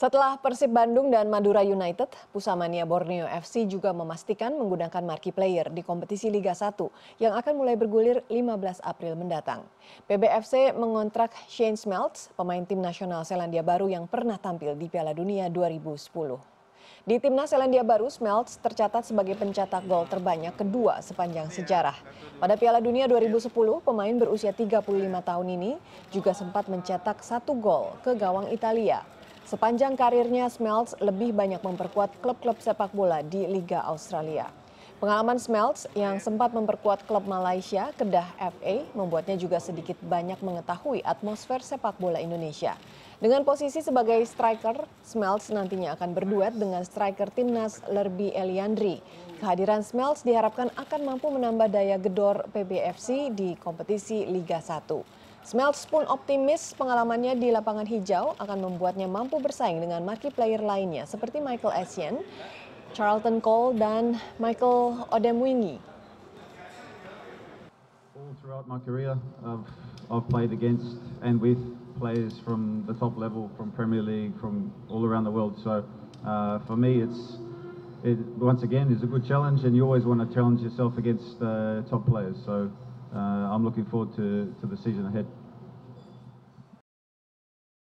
Setelah Persib Bandung dan Madura United, Pusamania Borneo FC juga memastikan menggunakan marquee player di kompetisi Liga 1 yang akan mulai bergulir 15 April mendatang. PBFC mengontrak Shane Smeltz, pemain tim nasional Selandia Baru yang pernah tampil di Piala Dunia 2010. Di timnas Selandia Baru, Smeltz tercatat sebagai pencetak gol terbanyak kedua sepanjang sejarah. Pada Piala Dunia 2010, pemain berusia 35 tahun ini juga sempat mencetak satu gol ke gawang Italia Sepanjang karirnya, Smelts lebih banyak memperkuat klub-klub sepak bola di Liga Australia. Pengalaman Smelts yang sempat memperkuat klub Malaysia, Kedah FA, membuatnya juga sedikit banyak mengetahui atmosfer sepak bola Indonesia. Dengan posisi sebagai striker, Smelts nantinya akan berduet dengan striker timnas Lerby Eliandri. Kehadiran Smelts diharapkan akan mampu menambah daya gedor PBFC di kompetisi Liga 1. Smelts pun optimis pengalamannya di lapangan hijau akan membuatnya mampu bersaing dengan marquee player lainnya seperti Michael Essien, Charlton Cole, dan Michael Odemwingi. All throughout my career, I've, I've played against and with players from the top level, from Premier League, from all around the world. So uh, for me, it's it once again is a good challenge, and you always want to challenge yourself against uh, top players. So Uh, I'm looking forward to, to the season ahead.